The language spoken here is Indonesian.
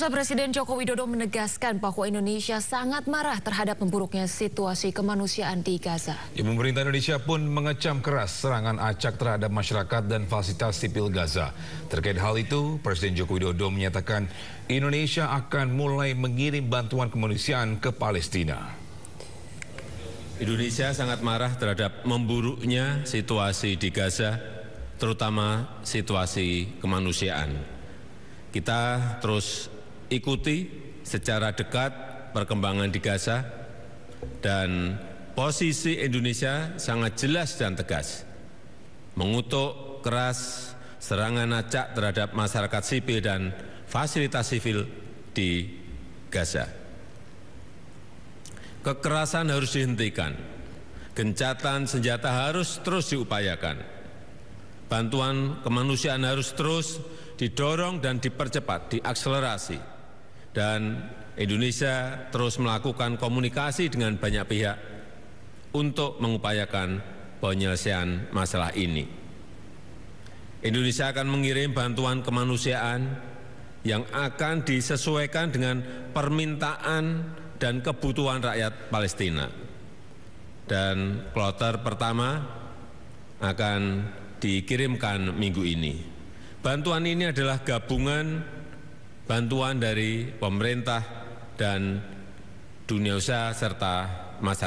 Pemirsa Presiden Joko Widodo menegaskan bahwa Indonesia sangat marah terhadap memburuknya situasi kemanusiaan di Gaza. Ya, pemerintah Indonesia pun mengecam keras serangan acak terhadap masyarakat dan fasilitas sipil Gaza. Terkait hal itu, Presiden Joko Widodo menyatakan Indonesia akan mulai mengirim bantuan kemanusiaan ke Palestina. Indonesia sangat marah terhadap memburuknya situasi di Gaza, terutama situasi kemanusiaan. Kita terus ikuti secara dekat perkembangan di Gaza dan posisi Indonesia sangat jelas dan tegas mengutuk keras serangan acak terhadap masyarakat sipil dan fasilitas sipil di Gaza. Kekerasan harus dihentikan, gencatan senjata harus terus diupayakan, bantuan kemanusiaan harus terus didorong dan dipercepat, diakselerasi dan Indonesia terus melakukan komunikasi dengan banyak pihak untuk mengupayakan penyelesaian masalah ini. Indonesia akan mengirim bantuan kemanusiaan yang akan disesuaikan dengan permintaan dan kebutuhan rakyat Palestina. Dan kloter pertama akan dikirimkan minggu ini. Bantuan ini adalah gabungan bantuan dari pemerintah dan dunia usaha serta masyarakat